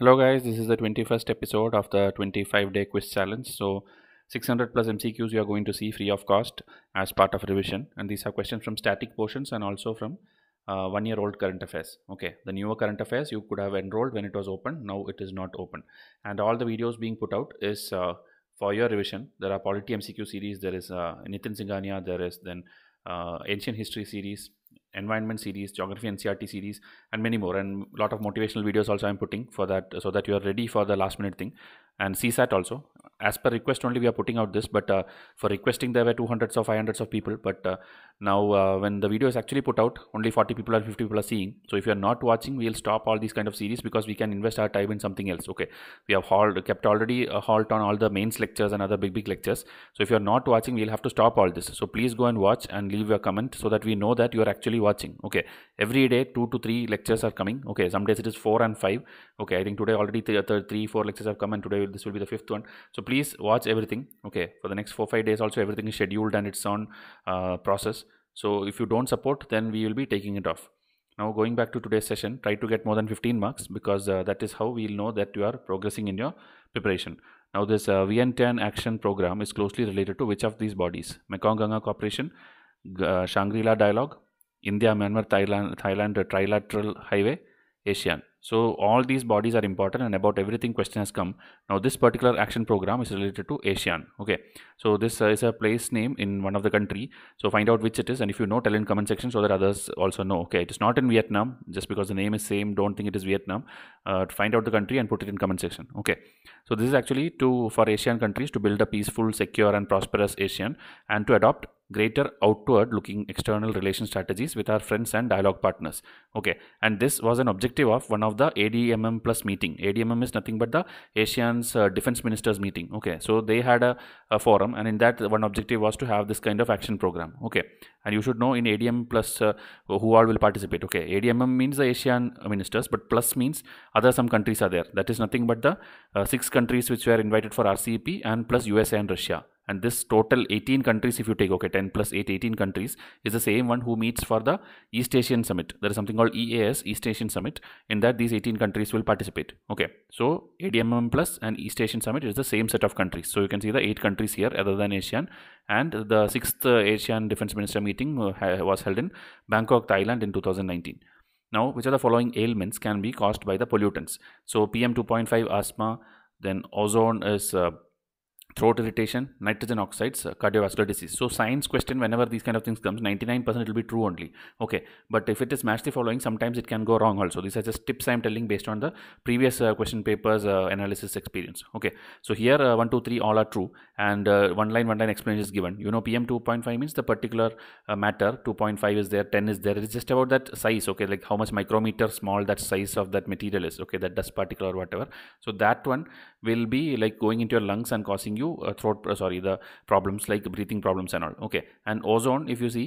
hello guys this is the 21st episode of the 25 day quiz challenge so 600 plus mcqs you are going to see free of cost as part of revision and these are questions from static portions and also from uh, one year old current affairs okay the newer current affairs you could have enrolled when it was open now it is not open and all the videos being put out is uh, for your revision there are polity mcq series there is uh, nitin singhania there is then uh, ancient history series environment series, geography NCRT series, and many more. And a lot of motivational videos also I'm putting for that so that you are ready for the last minute thing. And CSAT also as per request only we are putting out this but uh, for requesting there were 200s or 500s of people but uh, now uh, when the video is actually put out only 40 people or 50 people are seeing so if you are not watching we'll stop all these kind of series because we can invest our time in something else okay we have kept already a halt on all the mains lectures and other big big lectures so if you are not watching we'll have to stop all this so please go and watch and leave your comment so that we know that you are actually watching okay every day two to three lectures are coming okay some days it is four and five okay i think today already three, three four lectures have come and today this will be the fifth one so please watch everything okay for the next four five days also everything is scheduled and it's on uh, process so if you don't support then we will be taking it off now going back to today's session try to get more than 15 marks because uh, that is how we'll know that you are progressing in your preparation now this uh, vn10 action program is closely related to which of these bodies mekong ganga cooperation uh, shangri-la dialogue india myanmar thailand thailand trilateral highway asean so all these bodies are important and about everything question has come. Now this particular action program is related to ASEAN. Okay. So this uh, is a place name in one of the country. So find out which it is and if you know tell in comment section so that others also know. Okay. It is not in Vietnam just because the name is same don't think it is Vietnam. Uh, find out the country and put it in comment section. Okay. So this is actually to for ASEAN countries to build a peaceful, secure and prosperous ASEAN and to adopt greater outward looking external relation strategies with our friends and dialogue partners. Okay. And this was an objective of one of the ADMM plus meeting. ADMM is nothing but the ASEAN's uh, defense ministers meeting. Okay, so they had a, a, forum, and in that, one objective was to have this kind of action program. Okay, and you should know in ADMM plus uh, who all will participate. Okay, ADMM means the ASEAN ministers, but plus means other some countries are there. That is nothing but the uh, six countries which were invited for RCEP and plus USA and Russia and this total 18 countries if you take okay 10 plus 8 18 countries is the same one who meets for the east asian summit there is something called eas east asian summit in that these 18 countries will participate okay so admm plus and east asian summit is the same set of countries so you can see the eight countries here other than asian and the sixth uh, asian defense minister meeting uh, was held in bangkok thailand in 2019 now, which of the following ailments can be caused by the pollutants? So, PM 2.5 asthma, then ozone is uh, throat irritation, nitrogen oxides, uh, cardiovascular disease. So science question, whenever these kind of things comes, 99% it will be true only. Okay, but if it is match the following, sometimes it can go wrong also. These are just tips I am telling based on the previous uh, question papers uh, analysis experience. Okay, so here uh, 1, 2, 3 all are true and uh, one line, one line explanation is given. You know PM 2.5 means the particular matter, 2.5 is there, 10 is there. It's just about that size, okay, like how much micrometer small that size of that material is, okay, that dust particle or whatever. So that one will be like going into your lungs and causing you to uh, throat uh, sorry the problems like breathing problems and all okay and ozone if you see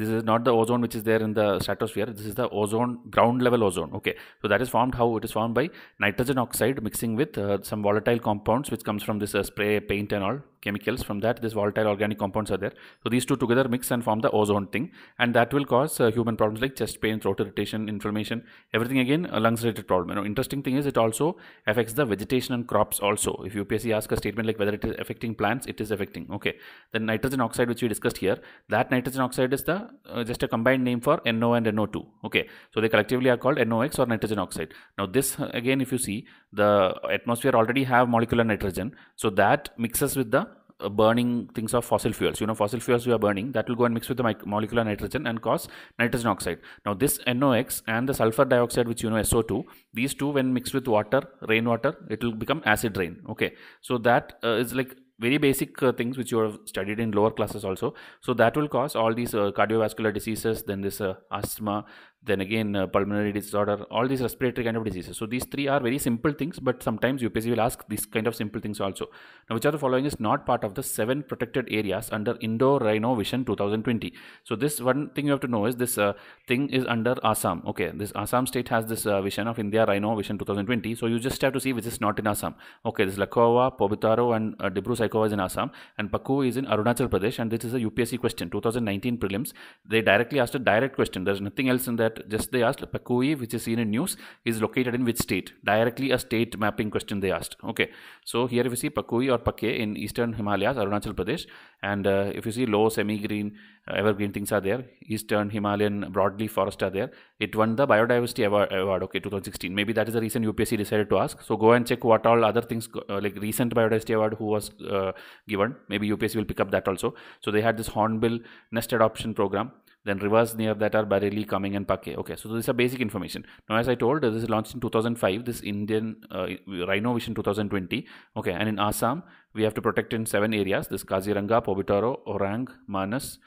this is not the ozone which is there in the stratosphere this is the ozone ground level ozone okay so that is formed how it is formed by nitrogen oxide mixing with uh, some volatile compounds which comes from this uh, spray paint and all chemicals from that this volatile organic compounds are there so these two together mix and form the ozone thing and that will cause uh, human problems like chest pain throat irritation inflammation everything again a lungs related problem you know interesting thing is it also affects the vegetation and crops also if upsc asks a statement like whether it is affecting plants it is affecting okay then nitrogen oxide which we discussed here that nitrogen oxide is the uh, just a combined name for no and no2 okay so they collectively are called nox or nitrogen oxide now this again if you see the atmosphere already have molecular nitrogen so that mixes with the uh, burning things of fossil fuels. You know, fossil fuels we are burning, that will go and mix with the molecular nitrogen and cause nitrogen oxide. Now, this NOx and the sulfur dioxide, which you know SO2, these two when mixed with water, rainwater, it will become acid rain. Okay, so that uh, is like very basic uh, things which you have studied in lower classes also so that will cause all these uh, cardiovascular diseases then this uh, asthma then again uh, pulmonary disorder, all these respiratory kind of diseases. So these three are very simple things, but sometimes UPSC will ask these kind of simple things also. Now, which are the following is not part of the seven protected areas under Indo Rhino Vision 2020. So this one thing you have to know is this uh, thing is under Assam. Okay, this Assam state has this uh, vision of India Rhino Vision 2020. So you just have to see which is not in Assam. Okay, this Lakhowa, Pobitaro, and uh, Dibru Saikhowa is in Assam, and Paku is in Arunachal Pradesh. And this is a UPSC question, 2019 prelims. They directly asked a direct question. There's nothing else in there that just they asked Pakui, which is seen in news, is located in which state? Directly a state mapping question they asked. Okay, so here we see Pakui or Pake in eastern Himalayas, Arunachal Pradesh, and uh, if you see low, semi-green, uh, evergreen things are there. Eastern Himalayan broadleaf forest are there. It won the biodiversity award, okay, 2016. Maybe that is the reason UPSC decided to ask. So go and check what all other things uh, like recent biodiversity award who was uh, given. Maybe UPSC will pick up that also. So they had this hornbill nest adoption program then Rivers near that are Bareilly, coming and Pake. Okay, so these are basic information. Now, as I told, this is launched in 2005, this Indian uh, Rhino Vision 2020. Okay, and in Assam, we have to protect in seven areas this Kaziranga, Pobitaro, Orang, Manas,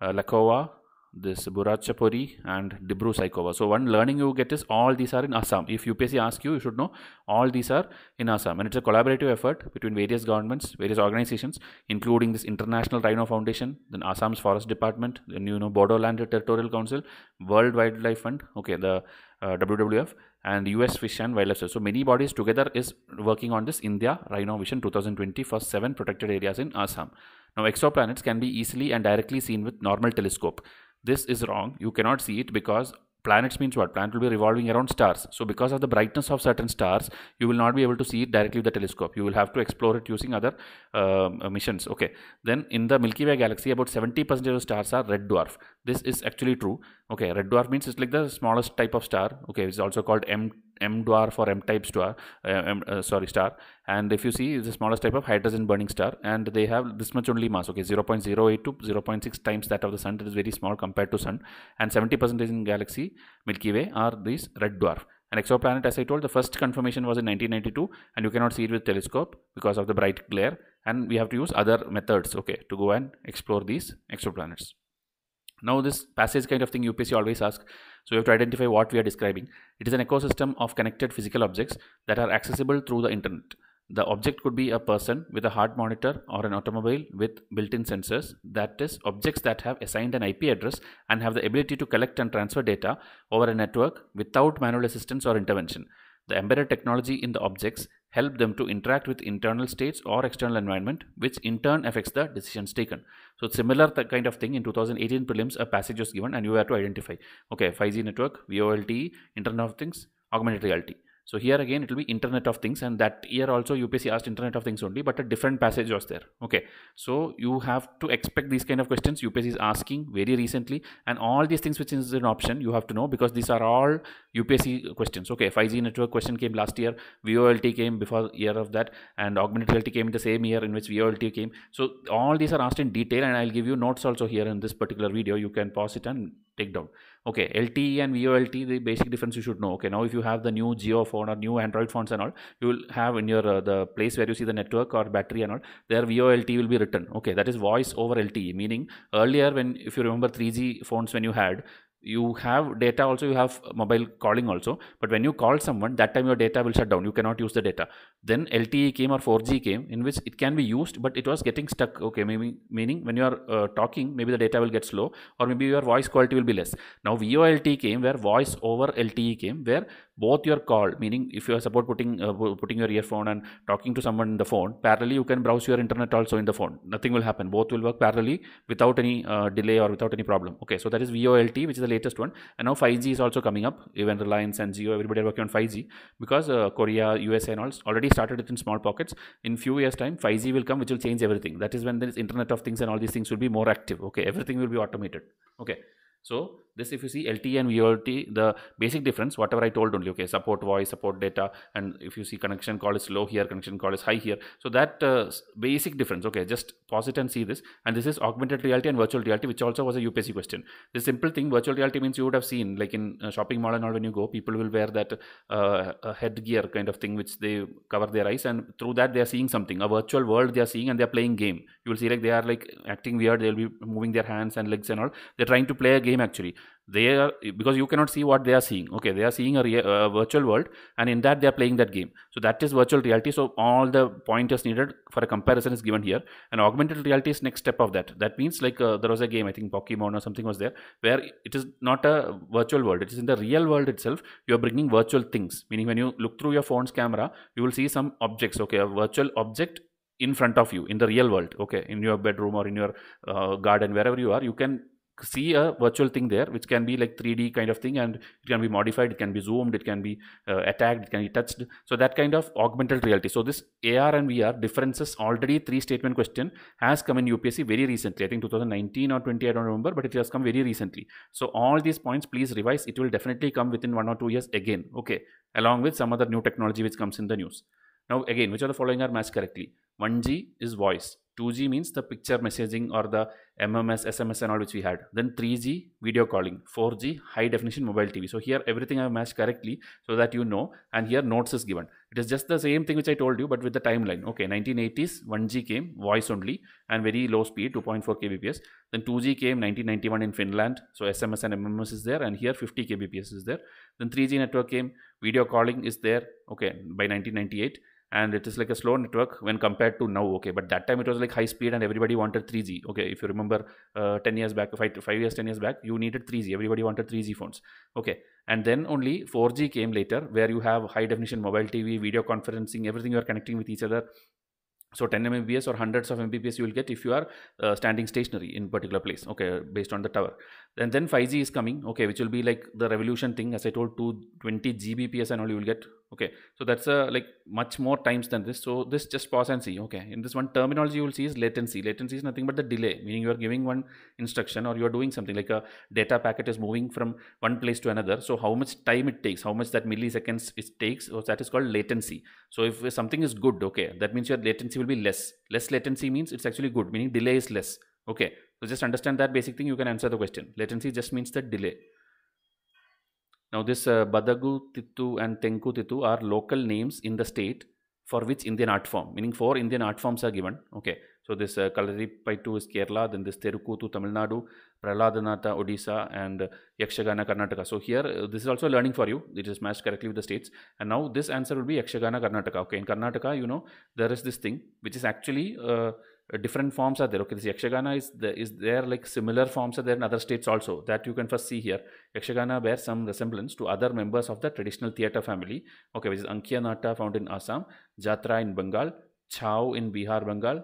uh, Lakowa, this Burachapori and Dibru Saikova. So one learning you get is all these are in Assam. If UPSC asks you, you should know all these are in Assam. And it's a collaborative effort between various governments, various organizations, including this International Rhino Foundation, then Assam's Forest Department, the you know, Borderland Territorial Council, World Wildlife Fund, okay, the uh, WWF, and US Fish and Wildlife Service. So many bodies together is working on this India Rhino Vision 2020 for seven protected areas in Assam. Now exoplanets can be easily and directly seen with normal telescope this is wrong you cannot see it because planets means what planet will be revolving around stars so because of the brightness of certain stars you will not be able to see it directly with the telescope you will have to explore it using other um, uh, missions okay then in the milky way galaxy about 70% of the stars are red dwarf this is actually true okay red dwarf means it's like the smallest type of star okay it's also called m M dwarf or M type star, uh, M, uh, sorry star. And if you see the smallest type of hydrogen burning star, and they have this much only mass. Okay, 0 0.08 to 0 0.6 times that of the sun. That is very small compared to sun. And 70 percent is in galaxy Milky Way are these red dwarf. An exoplanet, as I told, the first confirmation was in 1992, and you cannot see it with telescope because of the bright glare. And we have to use other methods, okay, to go and explore these exoplanets. Now, this passage kind of thing UPC always asks, so you have to identify what we are describing. It is an ecosystem of connected physical objects that are accessible through the internet. The object could be a person with a heart monitor or an automobile with built-in sensors, that is, objects that have assigned an IP address and have the ability to collect and transfer data over a network without manual assistance or intervention. The embedded technology in the objects help them to interact with internal states or external environment, which in turn affects the decisions taken. So similar kind of thing in 2018 prelims, a passage was given and you have to identify, okay, 5G network, VoLTE, Internet of Things, augmented reality. So here again, it will be Internet of Things, and that year also UPSC asked Internet of Things only, but a different passage was there. Okay, so you have to expect these kind of questions UPSC is asking very recently, and all these things which is an option you have to know because these are all UPSC questions. Okay, 5G network question came last year, VOLT came before year of that, and augmented reality came in the same year in which VOLT came. So all these are asked in detail, and I'll give you notes also here in this particular video. You can pause it and take down. Okay, LTE and VoLTE, the basic difference you should know. Okay, now if you have the new Geo phone or new Android phones and all, you will have in your uh, the place where you see the network or battery and all, there VoLTE will be written. Okay, that is voice over LTE, meaning earlier when if you remember 3G phones when you had, you have data also you have mobile calling also but when you call someone that time your data will shut down you cannot use the data then lte came or 4g came in which it can be used but it was getting stuck okay maybe meaning when you are uh, talking maybe the data will get slow or maybe your voice quality will be less now volt came where voice over lte came where both your call meaning if you are support putting uh, putting your earphone and talking to someone in the phone parallelly you can browse your internet also in the phone nothing will happen both will work parallelly without any uh, delay or without any problem okay so that is volt which is latest one. And now 5G is also coming up. Even Reliance and Geo, everybody are working on 5G because uh, Korea, USA, and all already started it in small pockets. In few years' time, 5G will come, which will change everything. That is when there is Internet of Things and all these things will be more active. Okay, everything will be automated. Okay, so this if you see LTE and VoLT, the basic difference, whatever I told only, okay, support voice, support data, and if you see connection call is low here, connection call is high here. So that uh, basic difference, okay, just pause it and see this. And this is augmented reality and virtual reality, which also was a UPC question. The simple thing, virtual reality means you would have seen, like in uh, shopping mall and all, when you go, people will wear that uh, headgear kind of thing, which they cover their eyes, and through that they are seeing something, a virtual world they are seeing, and they are playing game. You will see like they are like acting weird, they'll be moving their hands and legs and all. They're trying to play a game actually they are because you cannot see what they are seeing okay they are seeing a, rea- a virtual world and in that they are playing that game so that is virtual reality so all the pointers needed for a comparison is given here and augmented reality is next step of that that means like uh, there was a game i think pokemon or something was there where it is not a virtual world it is in the real world itself you are bringing virtual things meaning when you look through your phone's camera you will see some objects okay a virtual object in front of you in the real world okay in your bedroom or in your uh, garden wherever you are you can see a virtual thing there which can be like 3d kind of thing and it can be modified it can be zoomed it can be uh, attacked it can be touched so that kind of augmented reality so this ar and vr differences already three statement question has come in upsc very recently i think 2019 or 20 i don't remember but it has come very recently so all these points please revise it will definitely come within one or two years again okay along with some other new technology which comes in the news now again which of the following are matched correctly 1g is voice 2G means the picture messaging or the MMS, SMS and all which we had. Then 3G, video calling. 4G, high definition mobile TV. So here everything I have matched correctly so that you know. And here notes is given. It is just the same thing which I told you but with the timeline. Okay, 1980s, 1G came, voice only and very low speed, 2.4 kbps. Then 2G came 1991 in Finland. So SMS and MMS is there and here 50 kbps is there. Then 3G network came, video calling is there, okay, by 1998 and it is like a slow network when compared to now okay but that time it was like high speed and everybody wanted 3g okay if you remember uh, 10 years back 5 5 years 10 years back you needed 3g everybody wanted 3g phones okay and then only 4g came later where you have high definition mobile tv video conferencing everything you are connecting with each other so 10 mbps or hundreds of mbps you will get if you are uh, standing stationary in particular place okay based on the tower and then 5g is coming okay which will be like the revolution thing as i told 220 gbps and all you will get okay so that's a like much more times than this so this just pause and see okay in this one terminology you will see is latency latency is nothing but the delay meaning you are giving one instruction or you are doing something like a data packet is moving from one place to another so how much time it takes how much that milliseconds it takes so oh, that is called latency so if something is good okay that means your latency will be less less latency means it's actually good meaning delay is less okay so just understand that basic thing you can answer the question latency just means the delay now, this uh, Badagu and Tenku Tittu are local names in the state for which Indian art form, meaning four Indian art forms are given. Okay, so this uh, Kalaripaitu is Kerala, then this Terukutu Tamil Nadu, Praladanata Odisha, and uh, Yakshagana Karnataka. So here, uh, this is also learning for you. It is matched correctly with the states. And now this answer will be Yakshagana Karnataka. Okay, in Karnataka, you know, there is this thing which is actually uh, different forms are there. Okay, this Yakshagana is is there like similar forms are there in other states also that you can first see here. Yakshagana bears some resemblance to other members of the traditional theatre family. Okay, which is Ankhya Nata found in Assam, Jatra in Bengal, Chau in Bihar, Bengal,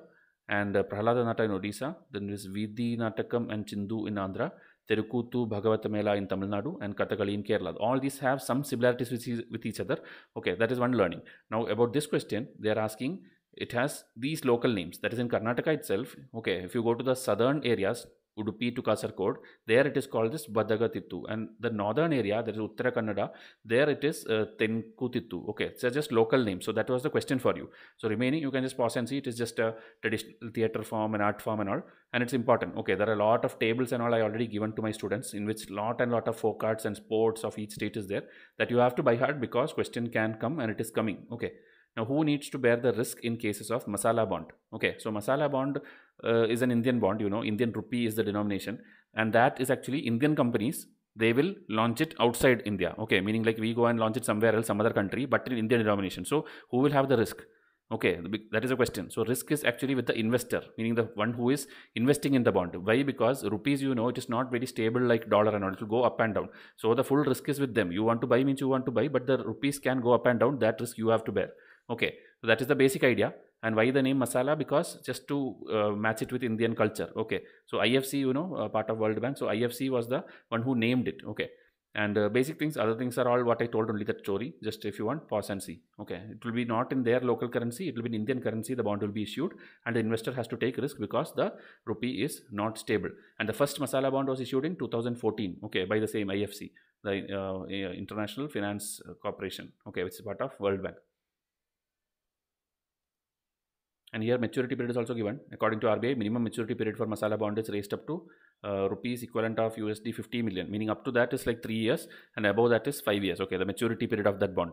and uh, Nata in Odisha. Then there is vidhi Natakam and Chindu in Andhra. Terukutu, Bhagavatamela in Tamil Nadu, and Kathakali in Kerala. All these have some similarities with each other. Okay, that is one learning. Now, about this question, they are asking it has these local names. That is in Karnataka itself. Okay, if you go to the southern areas, Udupi to Kasaragod, there it is called this Badagatittu. And the northern area, that is Uttara Kannada, there it is uh, Tenkutittu. Okay, so just local names. So that was the question for you. So remaining, you can just pause and see. It is just a traditional theatre form and art form and all. And it's important. Okay, there are a lot of tables and all I already given to my students in which lot and lot of folk arts and sports of each state is there that you have to buy hard because question can come and it is coming. Okay. Now, who needs to bear the risk in cases of masala bond? Okay, so masala bond uh, is an Indian bond, you know, Indian rupee is the denomination, and that is actually Indian companies. They will launch it outside India. Okay, meaning like we go and launch it somewhere else, some other country, but in Indian denomination. So, who will have the risk? Okay, that is a question. So, risk is actually with the investor, meaning the one who is investing in the bond. Why? Because rupees, you know, it is not very stable like dollar and all. It will go up and down. So, the full risk is with them. You want to buy means you want to buy, but the rupees can go up and down. That risk you have to bear. Okay, so that is the basic idea. And why the name masala? Because just to uh, match it with Indian culture. Okay, so IFC, you know, uh, part of World Bank. So IFC was the one who named it. Okay, and uh, basic things, other things are all what I told only that story. Just if you want, pause and see. Okay, it will be not in their local currency. It will be in Indian currency. The bond will be issued, and the investor has to take risk because the rupee is not stable. And the first masala bond was issued in 2014. Okay, by the same IFC, the uh, International Finance uh, Corporation. Okay, which is part of World Bank. And here maturity period is also given. According to RBI, minimum maturity period for masala bond is raised up to uh, rupees equivalent of USD 50 million. Meaning up to that is like 3 years and above that is 5 years. Okay, the maturity period of that bond.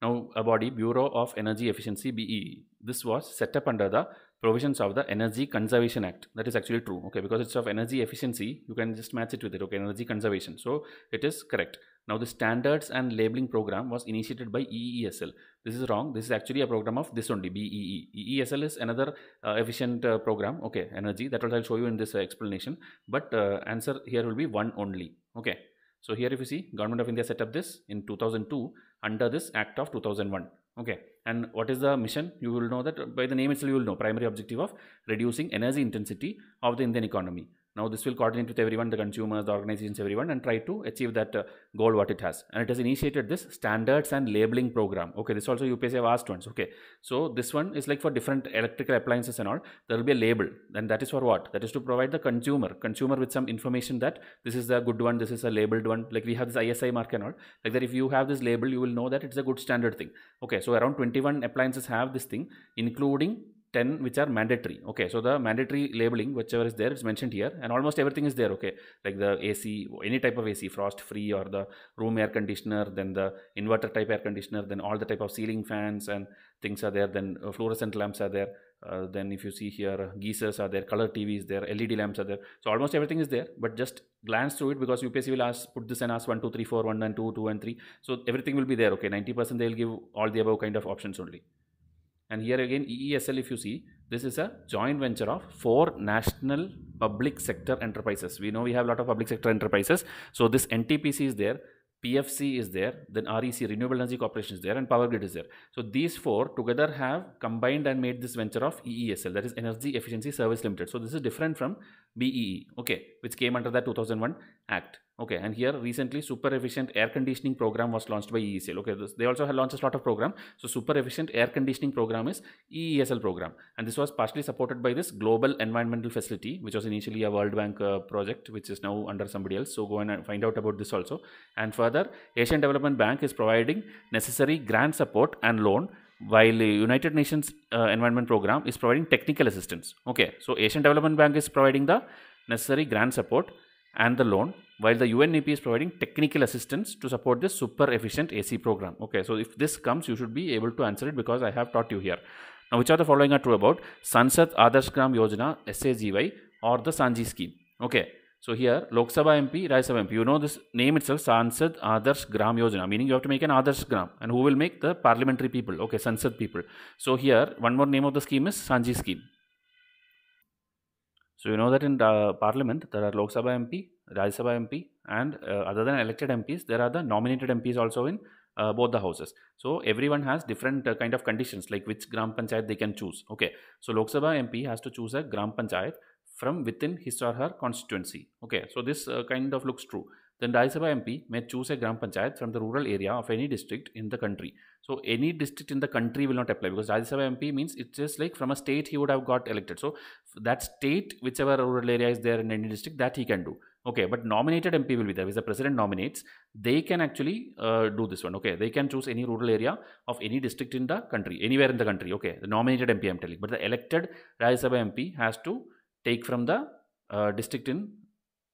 Now a body, Bureau of Energy Efficiency BEE. This was set up under the provisions of the Energy Conservation Act. That is actually true. Okay, because it's of energy efficiency, you can just match it with it. Okay, energy conservation. So it is correct. Now the standards and labeling program was initiated by EESL. This is wrong. This is actually a program of this only BEE. EESL is another uh, efficient uh, program. Okay, energy. That will I'll show you in this uh, explanation. But uh, answer here will be one only. Okay. So here if you see, Government of India set up this in 2002 under this Act of 2001. Okay. And what is the mission? You will know that by the name itself you will know. Primary objective of reducing energy intensity of the Indian economy now this will coordinate with everyone, the consumers, the organizations, everyone and try to achieve that uh, goal what it has. And it has initiated this standards and labeling program. Okay, this also UPSI have asked once. Okay, so this one is like for different electrical appliances and all, there will be a label and that is for what? That is to provide the consumer, consumer with some information that this is a good one, this is a labeled one. Like we have this ISI mark and all. Like that if you have this label, you will know that it's a good standard thing. Okay, so around 21 appliances have this thing including 10 which are mandatory okay so the mandatory labeling whichever is there it's mentioned here and almost everything is there okay like the ac any type of ac frost free or the room air conditioner then the inverter type air conditioner then all the type of ceiling fans and things are there then uh, fluorescent lamps are there uh, then if you see here uh, geysers are there color tvs there led lamps are there so almost everything is there but just glance through it because upsc will ask put this and ask 1 2 3 4 1 and 2 2 and 3 so everything will be there okay 90% they'll give all the above kind of options only and here again, EESL, if you see, this is a joint venture of four national public sector enterprises. We know we have a lot of public sector enterprises. So this NTPC is there, PFC is there, then REC, Renewable Energy Corporation is there, and Power Grid is there. So these four together have combined and made this venture of EESL, that is Energy Efficiency Service Limited. So this is different from BEE, okay, which came under the 2001 Act. Okay, and here recently super efficient air conditioning program was launched by EESL. Okay, this, they also have launched a lot of program. So super efficient air conditioning program is EESL program. And this was partially supported by this global environmental facility, which was initially a World Bank uh, project, which is now under somebody else. So go and find out about this also. And further, Asian Development Bank is providing necessary grant support and loan while United Nations uh, Environment Program is providing technical assistance. Okay, so Asian Development Bank is providing the necessary grant support and the loan while the UNEP is providing technical assistance to support this super efficient AC program. Okay, so if this comes, you should be able to answer it because I have taught you here. Now, which are the following are true about Sansad Adarsh Gram Yojana SAGY or the Sanji scheme? Okay, so here Lok Sabha MP, Raj Sabha MP. You know this name itself Sansad Adarsh Gram Yojana, meaning you have to make an Adarsh Gram, and who will make the parliamentary people? Okay, Sansad people. So here one more name of the scheme is Sanji scheme. So you know that in the uh, parliament there are Lok Sabha MP, Rajya Sabha MP and uh, other than elected MPs there are the nominated MPs also in uh, both the houses. So everyone has different uh, kind of conditions like which Gram Panchayat they can choose. Okay. So Lok Sabha MP has to choose a Gram Panchayat from within his or her constituency. Okay. So this uh, kind of looks true. Then Rajya Sabha MP may choose a Gram Panchayat from the rural area of any district in the country. So any district in the country will not apply because Rajya Sabha MP means it's just like from a state he would have got elected. So that state, whichever rural area is there in any district, that he can do. Okay, but nominated MP will be there. If the president nominates, they can actually uh, do this one. Okay, they can choose any rural area of any district in the country, anywhere in the country. Okay, the nominated MP I'm telling, but the elected Rajya Sabha MP has to take from the uh, district in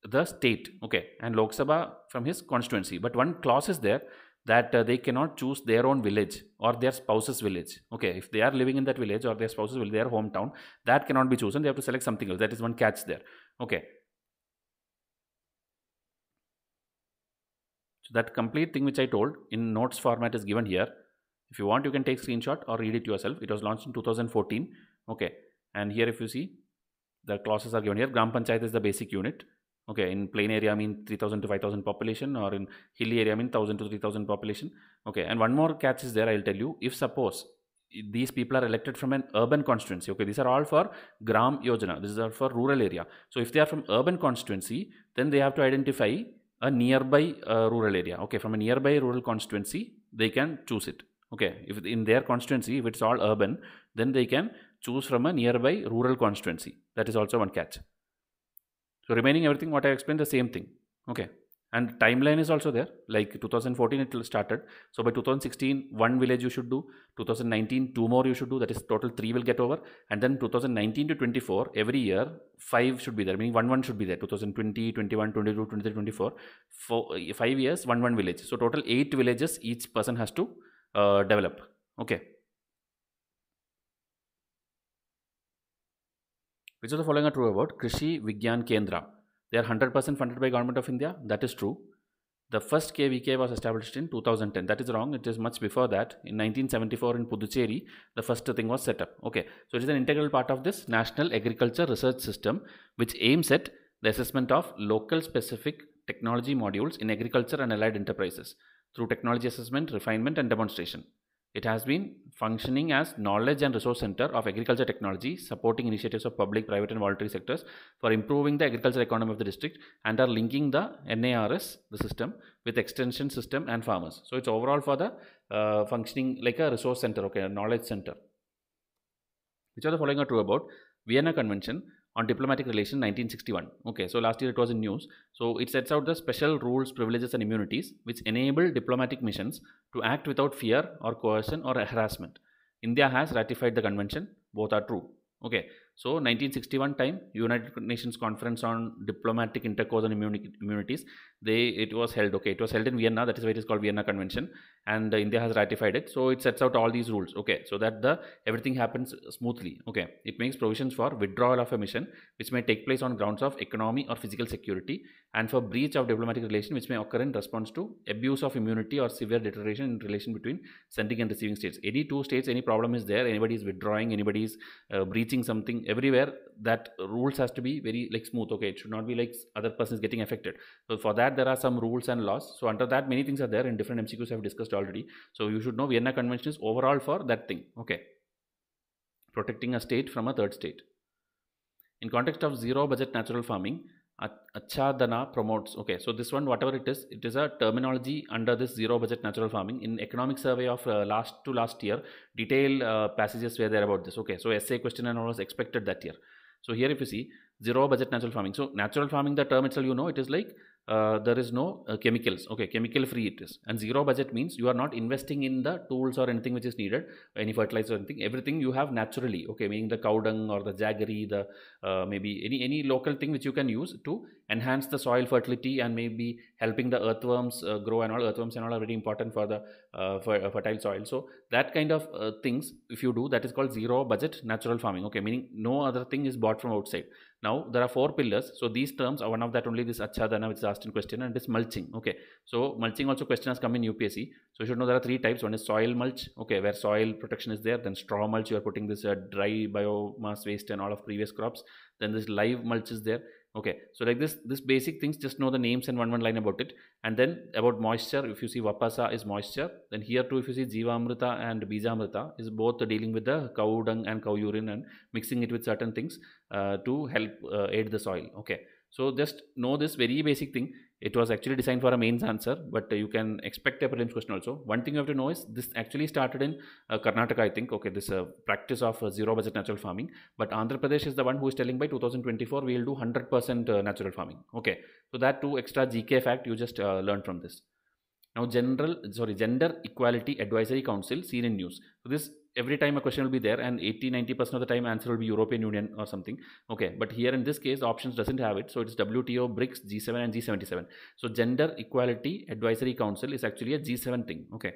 the state. Okay, and Lok Sabha from his constituency. But one clause is there that uh, they cannot choose their own village or their spouse's village. Okay, if they are living in that village or their spouse's village, their hometown, that cannot be chosen. They have to select something else. That is one catch there. Okay. So that complete thing which I told in notes format is given here. If you want, you can take screenshot or read it yourself. It was launched in 2014. Okay. And here if you see, the clauses are given here. Gram Panchayat is the basic unit okay in plain area I mean 3000 to 5000 population or in hilly area I mean 1000 to 3000 population okay and one more catch is there i'll tell you if suppose these people are elected from an urban constituency okay these are all for gram yojana This is for rural area so if they are from urban constituency then they have to identify a nearby uh, rural area okay from a nearby rural constituency they can choose it okay if in their constituency if it's all urban then they can choose from a nearby rural constituency that is also one catch so remaining everything what I explained the same thing. Okay. And timeline is also there. Like 2014 it started. So by 2016 one village you should do. 2019 two more you should do. That is total three will get over. And then 2019 to 24 every year five should be there. Meaning one one should be there. 2020, 21, 22, 23, 24. Four, eh, five years one one village. So total eight villages each person has to uh, develop. Okay. Which of the following are true about Krishi Vigyan Kendra? They are 100% funded by Government of India. That is true. The first KVK was established in 2010. That is wrong. It is much before that. In 1974 in Puducherry, the first thing was set up. Okay. So it is an integral part of this National Agriculture Research System, which aims at the assessment of local specific technology modules in agriculture and allied enterprises through technology assessment, refinement, and demonstration. It has been functioning as knowledge and resource center of agriculture technology, supporting initiatives of public, private and voluntary sectors for improving the agriculture economy of the district and are linking the NARS, the system, with extension system and farmers. So, it's overall for the uh, functioning like a resource center, okay, a knowledge center. Which are the following are true about? Vienna Convention on diplomatic relations 1961 okay so last year it was in news so it sets out the special rules privileges and immunities which enable diplomatic missions to act without fear or coercion or harassment india has ratified the convention both are true okay so 1961 time united nations conference on diplomatic intercourse and immunities they it was held okay it was held in vienna that is why it is called vienna convention and uh, india has ratified it so it sets out all these rules okay so that the everything happens smoothly okay it makes provisions for withdrawal of a mission which may take place on grounds of economy or physical security and for breach of diplomatic relation which may occur in response to abuse of immunity or severe deterioration in relation between sending and receiving states any two states any problem is there anybody is withdrawing anybody is uh, breaching something everywhere that rules has to be very like smooth okay it should not be like other person is getting affected so for that that there are some rules and laws. So under that many things are there and different MCQs have discussed already. So you should know Vienna Convention is overall for that thing. Okay. Protecting a state from a third state. In context of zero budget natural farming, Achadana promotes. Okay, so this one, whatever it is, it is a terminology under this zero budget natural farming. In economic survey of uh, last to last year, detailed uh, passages were there about this. Okay, so essay question and all was expected that year. So here if you see, zero budget natural farming. So natural farming, the term itself, you know, it is like uh, there is no uh, chemicals okay chemical free it is and zero budget means you are not investing in the tools or anything which is needed any fertilizer or anything everything you have naturally okay meaning the cow dung or the jaggery the uh, maybe any any local thing which you can use to enhance the soil fertility and maybe helping the earthworms uh, grow and all earthworms and all are very important for the uh, for, uh, fertile soil so that kind of things if you do that is called zero budget natural farming okay meaning no other thing is bought from outside now there are four pillars. So these terms are one of that only this achadana which is asked in question and it is mulching. Okay. So mulching also question has come in UPSC. So you should know there are three types. One is soil mulch. Okay, where soil protection is there. Then straw mulch. You are putting this uh, dry biomass waste and all of previous crops. Then this live mulch is there okay so like this this basic things just know the names and one one line about it and then about moisture if you see vapasa is moisture then here too if you see amrita and amrita is both dealing with the cow dung and cow urine and mixing it with certain things uh, to help uh, aid the soil okay so just know this very basic thing it was actually designed for a mains answer, but you can expect a prelims question also. One thing you have to know is this actually started in uh, Karnataka, I think. Okay, this uh, practice of uh, zero budget natural farming, but Andhra Pradesh is the one who is telling by 2024 we will do 100% uh, natural farming. Okay, so that two extra GK fact you just uh, learned from this. Now, general sorry, gender equality advisory council seen in news. So this every time a question will be there and 80 90% of the time answer will be european union or something okay but here in this case options doesn't have it so it's wto brics g7 and g77 so gender equality advisory council is actually a g7 thing okay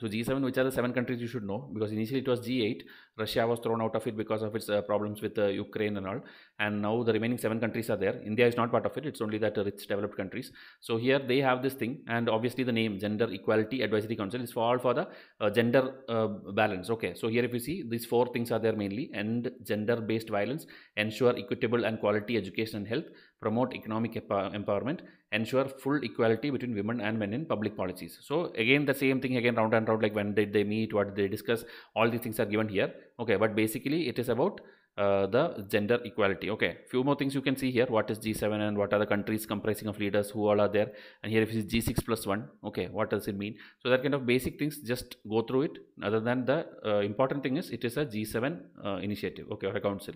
so G7, which are the seven countries you should know, because initially it was G8. Russia was thrown out of it because of its uh, problems with uh, Ukraine and all. And now the remaining seven countries are there. India is not part of it. It's only that uh, rich developed countries. So here they have this thing, and obviously the name Gender Equality Advisory Council is for all for the uh, gender uh, balance. Okay. So here if you see these four things are there mainly: end gender-based violence, ensure equitable and quality education and health, promote economic empowerment, ensure full equality between women and men in public policies. So again, the same thing again round and round. Like when did they meet? What did they discuss? All these things are given here. Okay, but basically it is about uh, the gender equality. Okay, few more things you can see here. What is G7 and what are the countries comprising of leaders? Who all are there? And here if it is G6 plus one. Okay, what does it mean? So that kind of basic things. Just go through it. Other than the uh, important thing is it is a G7 uh, initiative. Okay, or a council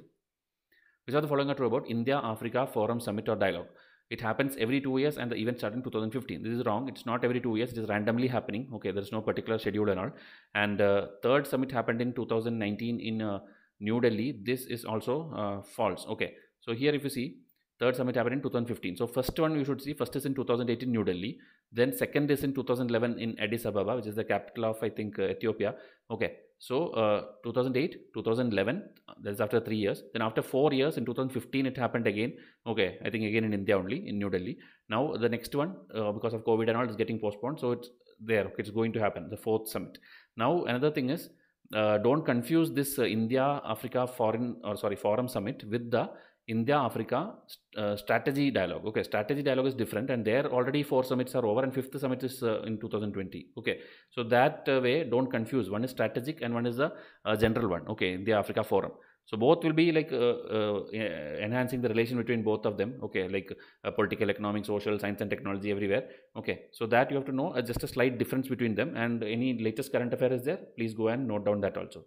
which are the following are true about India Africa Forum Summit or Dialogue. It happens every two years and the event started in 2015. This is wrong. It's not every two years. It is randomly happening. Okay, there's no particular schedule and all. And uh, third summit happened in 2019 in uh, New Delhi. This is also uh, false. Okay, so here if you see, Third summit happened in 2015. So first one you should see, first is in 2018 New Delhi. Then second is in 2011 in Addis Ababa, which is the capital of, I think, uh, Ethiopia. Okay. So uh, 2008, 2011, uh, that's after three years. Then after four years, in 2015, it happened again. Okay, I think again in India only, in New Delhi. Now the next one, uh, because of COVID and all, is getting postponed. So it's there. Okay, it's going to happen, the fourth summit. Now another thing is, uh, don't confuse this uh, India Africa Foreign or sorry Forum Summit with the India Africa uh, strategy dialogue. Okay, strategy dialogue is different, and there already four summits are over, and fifth summit is uh, in 2020. Okay, so that uh, way don't confuse. One is strategic, and one is the general one. Okay, India Africa Forum. So both will be like uh, uh, enhancing the relation between both of them. Okay, like uh, political, economic, social, science, and technology everywhere. Okay, so that you have to know just a slight difference between them, and any latest current affair is there. Please go and note down that also.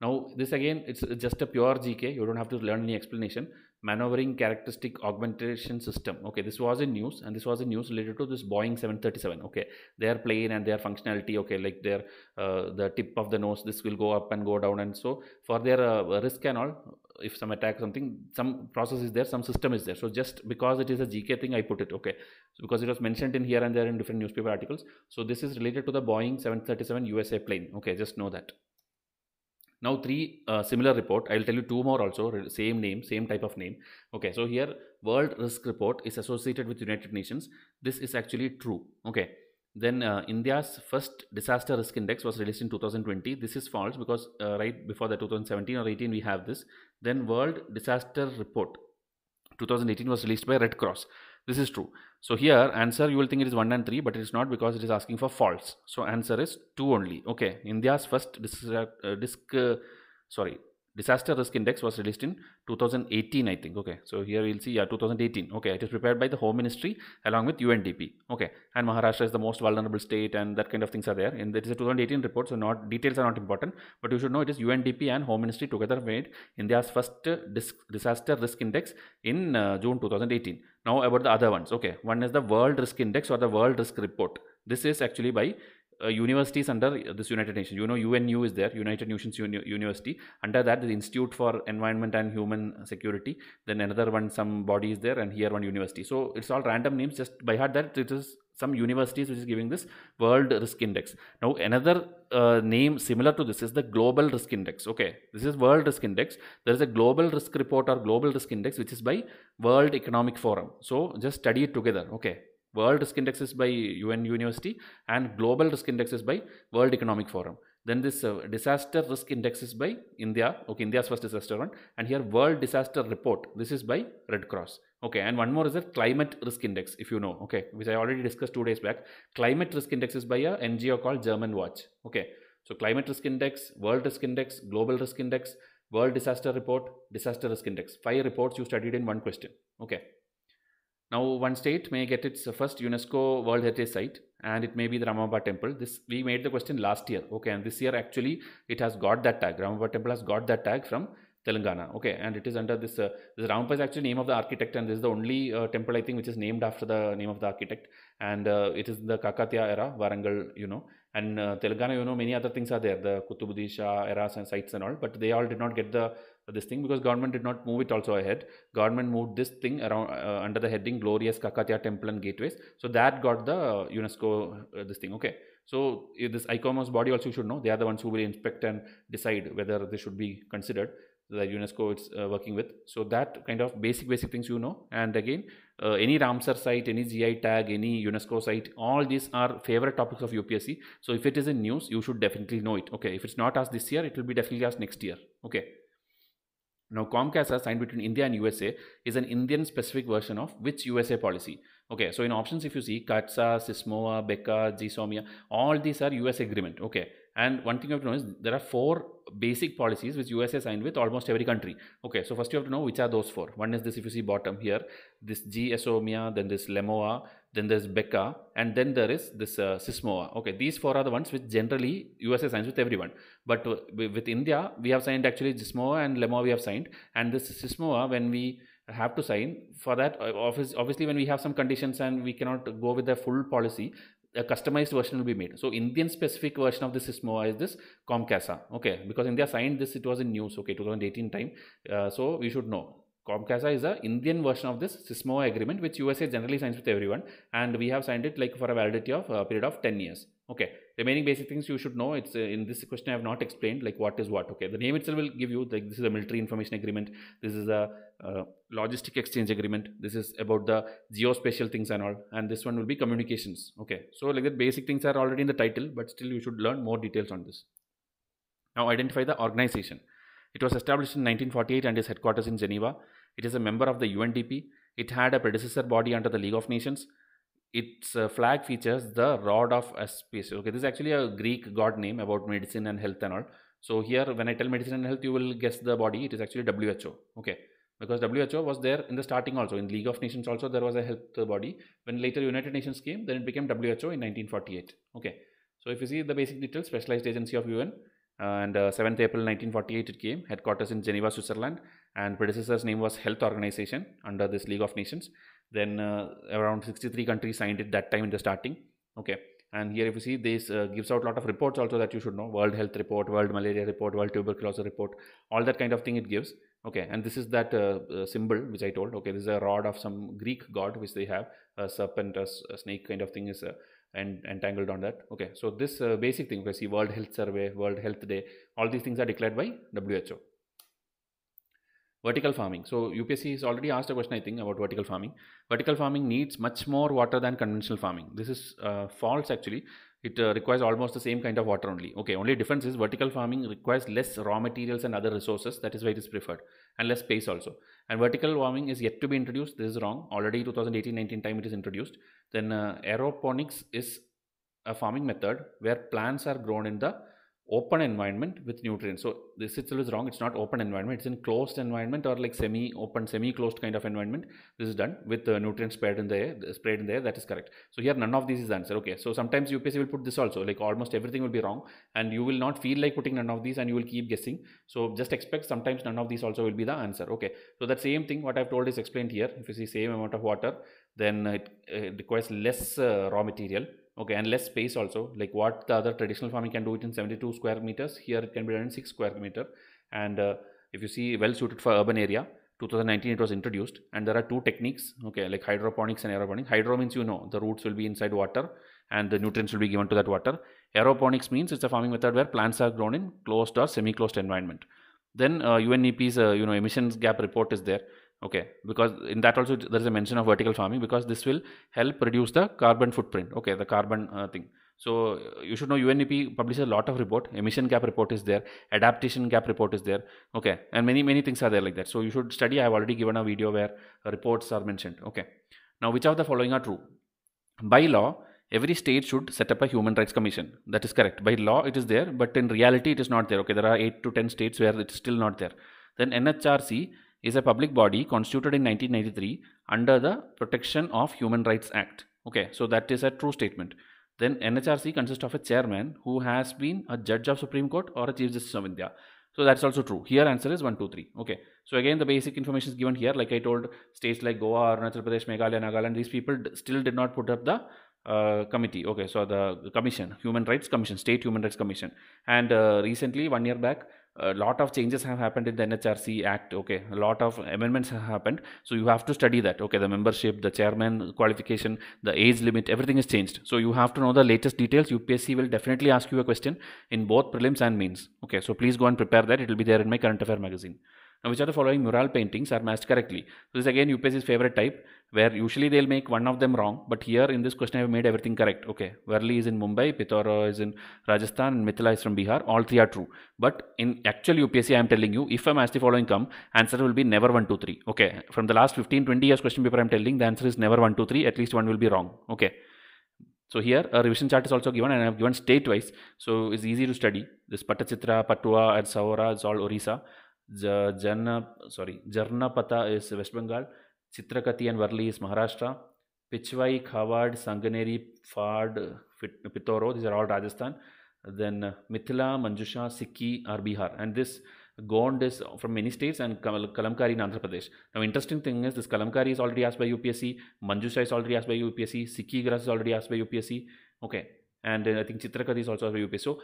Now, this again, it's just a pure GK. You don't have to learn any explanation. Maneuvering characteristic augmentation system. Okay, this was in news and this was in news related to this Boeing 737. Okay, their plane and their functionality. Okay, like their uh, the tip of the nose, this will go up and go down. And so for their uh, risk and all, if some attack something, some process is there, some system is there. So just because it is a GK thing, I put it. Okay, so because it was mentioned in here and there in different newspaper articles. So this is related to the Boeing 737 USA plane. Okay, just know that. Now three uh, similar report, I will tell you two more also, same name, same type of name. Okay, so here World Risk Report is associated with United Nations. This is actually true. Okay, then uh, India's first disaster risk index was released in 2020. This is false because uh, right before the 2017 or 18 we have this. Then World Disaster Report 2018 was released by Red Cross. This is true. So here answer you will think it is 1 and 3 but it is not because it is asking for false. So answer is 2 only. Okay. India's first disc, uh, disc uh, sorry disaster risk index was released in 2018 i think okay so here you'll see yeah 2018 okay it is prepared by the home ministry along with undp okay and maharashtra is the most vulnerable state and that kind of things are there and it is a 2018 report so not details are not important but you should know it is undp and home ministry together made india's first disaster risk index in uh, june 2018 now about the other ones okay one is the world risk index or the world risk report this is actually by uh, universities under this United Nations. You know, UNU is there, United Nations Uni University. Under that, the Institute for Environment and Human Security. Then another one, some body is there, and here one university. So it's all random names. Just by heart, that it is some universities which is giving this World Risk Index. Now another uh, name similar to this is the Global Risk Index. Okay, this is World Risk Index. There is a Global Risk Report or Global Risk Index, which is by World Economic Forum. So just study it together. Okay, World Risk index is by UN University and Global Risk index is by World Economic Forum. Then this uh, Disaster Risk index is by India, okay, India's first disaster one, and here World Disaster Report. This is by Red Cross. Okay, and one more is a Climate Risk Index, if you know, okay, which I already discussed two days back. Climate Risk Index is by a NGO called German Watch. Okay, so Climate Risk Index, World Risk Index, Global Risk Index, World Disaster Report, Disaster Risk Index. Five reports you studied in one question. Okay. Now, one state may get its first UNESCO World Heritage Site, and it may be the Ramabha Temple. This we made the question last year, okay, and this year actually it has got that tag. Ramabha Temple has got that tag from Telangana, okay, and it is under this. Uh, this Ramabha is actually name of the architect, and this is the only uh, temple I think which is named after the name of the architect, and uh, it is the Kakatiya era, Varangal, you know, and uh, Telangana, you know, many other things are there, the Kutubudisha eras era and sites and all, but they all did not get the this thing because government did not move it also ahead. Government moved this thing around uh, under the heading Glorious Kakatiya Temple and Gateways. So that got the UNESCO uh, this thing. Okay. So eh, this ICOMOS body also you should know they are the ones who will inspect and decide whether they should be considered. The UNESCO It's uh, working with. So that kind of basic basic things you know. And again, uh, any Ramsar site, any GI tag, any UNESCO site, all these are favorite topics of UPSC. So if it is in news, you should definitely know it. Okay, if it's not asked this year, it will be definitely asked next year. Okay. Now, COMCASA signed between India and USA is an Indian specific version of which USA policy? Okay, so in options, if you see Katsa, SISMOA, Becca, GSOMIA, all these are US agreement. Okay, and one thing you have to know is there are four basic policies which USA signed with almost every country. Okay, so first you have to know which are those four. One is this, if you see bottom here, this GSOMIA, then this LEMOA, then there's Becca, and then there is this uh, SISMOA. Okay, these four are the ones which generally USA signs with everyone. But uh, with India, we have signed actually SISMOA and LEMOA we have signed. And this SISMOA, when we have to sign, for that, uh, obviously when we have some conditions and we cannot go with the full policy, a customized version will be made. So Indian specific version of the SISMOA is this Comcasa. Okay, because India signed this, it was in news, okay, 2018 time. Uh, so we should know COMCASA is the Indian version of this SISMOA agreement which USA generally signs with everyone and we have signed it like for a validity of a uh, period of 10 years. Okay, remaining basic things you should know, it's uh, in this question I have not explained like what is what. Okay, the name itself will give you like this is a military information agreement, this is a uh, logistic exchange agreement, this is about the geospatial things and all and this one will be communications. Okay, so like the basic things are already in the title but still you should learn more details on this. Now identify the organization. It was established in 1948 and is headquarters in Geneva. It is a member of the UNDP. It had a predecessor body under the League of Nations. Its uh, flag features the rod of Aspice. Okay, this is actually a Greek god name about medicine and health and all. So here, when I tell medicine and health, you will guess the body. It is actually WHO. Okay, because WHO was there in the starting also. In League of Nations also there was a health body. When later United Nations came, then it became WHO in 1948. Okay, so if you see the basic details, specialized agency of UN and 7th uh, April 1948 it came, headquarters in Geneva, Switzerland and predecessor's name was Health Organization under this League of Nations. Then uh, around 63 countries signed it that time in the starting. Okay and here if you see this uh, gives out a lot of reports also that you should know world health report world malaria report world tuberculosis report all that kind of thing it gives okay and this is that uh, uh, symbol which i told okay this is a rod of some greek god which they have a serpent a, a snake kind of thing is and entangled on that. Okay, so this uh, basic thing, you see World Health Survey, World Health Day, all these things are declared by WHO. Vertical farming. So UPSC is already asked a question, I think, about vertical farming. Vertical farming needs much more water than conventional farming. This is uh, false actually it uh, requires almost the same kind of water only. Okay, only difference is vertical farming requires less raw materials and other resources. That is why it is preferred and less space also. And vertical farming is yet to be introduced. This is wrong. Already 2018-19 time it is introduced. Then uh, aeroponics is a farming method where plants are grown in the open environment with nutrients. So this itself is wrong. It's not open environment. It's in closed environment or like semi-open, semi-closed kind of environment. This is done with the nutrients spread in the air, in the air. That is correct. So here none of these is the answer. Okay. So sometimes UPSC will put this also. Like almost everything will be wrong, and you will not feel like putting none of these, and you will keep guessing. So just expect sometimes none of these also will be the answer. Okay. So that same thing what I've told is explained here. If you see same amount of water, then it, it requires less uh, raw material okay and less space also like what the other traditional farming can do within in 72 square meters here it can be done in 6 square meter and uh, if you see well suited for urban area 2019 it was introduced and there are two techniques okay like hydroponics and aeroponics hydro means you know the roots will be inside water and the nutrients will be given to that water aeroponics means it's a farming method where plants are grown in closed or semi closed environment then uh, UNEP's uh, you know emissions gap report is there okay because in that also there is a mention of vertical farming because this will help reduce the carbon footprint okay the carbon uh, thing so uh, you should know UNEP publishes a lot of report emission gap report is there adaptation gap report is there okay and many many things are there like that so you should study I have already given a video where reports are mentioned okay now which of the following are true by law every state should set up a human rights commission that is correct by law it is there but in reality it is not there okay there are 8 to 10 states where it's still not there then NHRC is a public body constituted in 1993 under the Protection of Human Rights Act. Okay, so that is a true statement. Then NHRC consists of a chairman who has been a judge of Supreme Court or a Chief Justice of India. So that's also true. Here answer is 1, 2, 3. Okay. So again the basic information is given here. Like I told states like Goa, Arunachal Pradesh, Meghalaya, Nagaland, these people still did not put up the uh, committee. Okay. So the commission, Human Rights Commission, State Human Rights Commission. And uh, recently one year back a lot of changes have happened in the NHRC Act. Okay, a lot of amendments have happened. So you have to study that. Okay, the membership, the chairman qualification, the age limit, everything is changed. So you have to know the latest details. UPSC will definitely ask you a question in both prelims and mains. Okay, so please go and prepare that. It will be there in my current affair magazine. Now, which are the following mural paintings are matched correctly? So this again UPSC's favorite type where usually they'll make one of them wrong, but here in this question I've made everything correct. Okay, Varli is in Mumbai, Pitoro is in Rajasthan, and Mithila is from Bihar. All three are true. But in actual UPSC, I'm telling you, if I'm asked the following come, answer will be never 1, 2, 3. Okay, from the last 15, 20 years question paper, I'm telling the answer is never 1, 2, 3. At least one will be wrong. Okay. So here a revision chart is also given and I have given state wise. So it's easy to study. This Patachitra, Patua and Saora is all Orissa. Jarna, sorry, Jarnapata is West Bengal. चित्रकति and Worli वर्लीस Maharashtra Pichwai खावाड संगनेरी फाड पितोरो this are all Rajasthan then Mithila Manjusha Sikki are Bihar and this Gond is from many states and Kalamkari in Andhra Pradesh now interesting thing is this Kalamkari is already us bye UPSC Manjusha is already us bye UPSC Sikki grass is already us bye UPSC okay and I think चित्रकथ is also by UPS so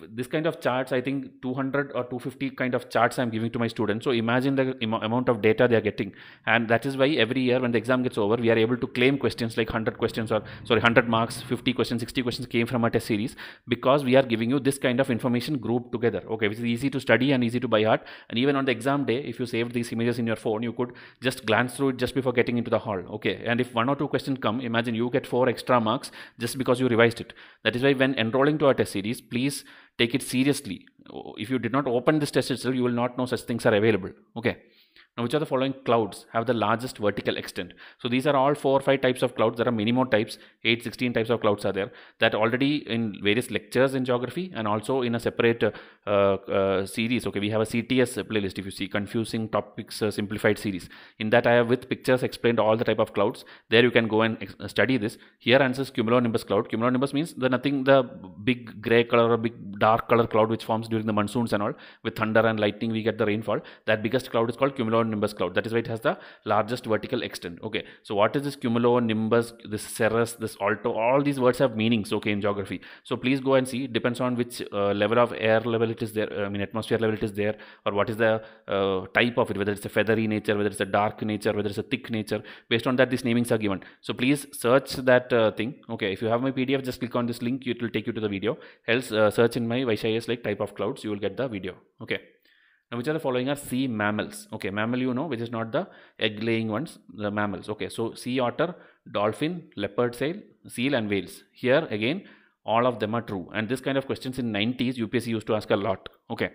this kind of charts i think 200 or 250 kind of charts i'm giving to my students so imagine the Im- amount of data they are getting and that is why every year when the exam gets over we are able to claim questions like 100 questions or sorry 100 marks 50 questions 60 questions came from a test series because we are giving you this kind of information grouped together okay which is easy to study and easy to buy heart and even on the exam day if you saved these images in your phone you could just glance through it just before getting into the hall okay and if one or two questions come imagine you get four extra marks just because you revised it that is why when enrolling to our test series please take it seriously if you did not open this test itself you will not know such things are available okay now, which are the following clouds have the largest vertical extent? So these are all four or five types of clouds. There are many more types. 8, 16 types of clouds are there that already in various lectures in geography and also in a separate uh, uh, series. Okay, we have a CTS playlist if you see confusing topics uh, simplified series. In that I have with pictures explained all the type of clouds. There you can go and study this. Here answers cumulonimbus cloud. Cumulonimbus means the nothing the big gray color or big dark color cloud which forms during the monsoons and all with thunder and lightning we get the rainfall. That biggest cloud is called cumulonimbus cumulonimbus cloud. That is why it has the largest vertical extent. Okay, so what is this cumulonimbus, this cirrus, this alto? All these words have meanings, okay, in geography. So please go and see. Depends on which uh, level of air level it is there, I mean atmosphere level it is there, or what is the uh, type of it, whether it's a feathery nature, whether it's a dark nature, whether it's a thick nature. Based on that, these namings are given. So please search that uh, thing. Okay, if you have my PDF, just click on this link. It will take you to the video. Else, uh, search in my Vaishayas like type of clouds. You will get the video. Okay. Now, which are the following are sea mammals? Okay, mammal you know, which is not the egg laying ones, the mammals. Okay, so sea otter, dolphin, leopard seal, seal, and whales. Here again, all of them are true. And this kind of questions in 90s, UPSC used to ask a lot. Okay.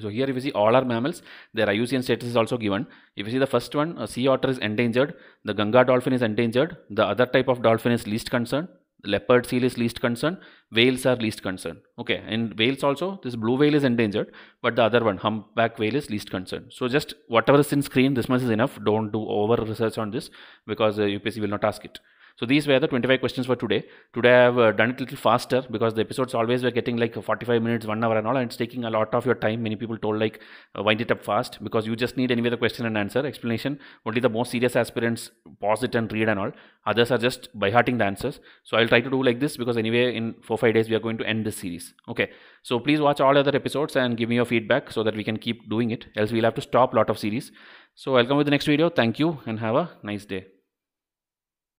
So here if you see all are mammals, their IUCN status is also given. If you see the first one, sea otter is endangered, the Ganga dolphin is endangered, the other type of dolphin is least concerned, leopard seal is least concern whales are least concern okay and whales also this blue whale is endangered but the other one humpback whale is least concern so just whatever is in screen this much is enough don't do over research on this because uh, upsc will not ask it so these were the 25 questions for today. Today I have uh, done it a little faster because the episodes always were getting like 45 minutes, 1 hour and all and it's taking a lot of your time. Many people told like uh, wind it up fast because you just need anyway the question and answer explanation. Only the most serious aspirants pause it and read and all. Others are just by hearting the answers. So I'll try to do like this because anyway in 4-5 days we are going to end this series. Okay. So please watch all other episodes and give me your feedback so that we can keep doing it. Else we'll have to stop lot of series. So I'll come with the next video. Thank you and have a nice day.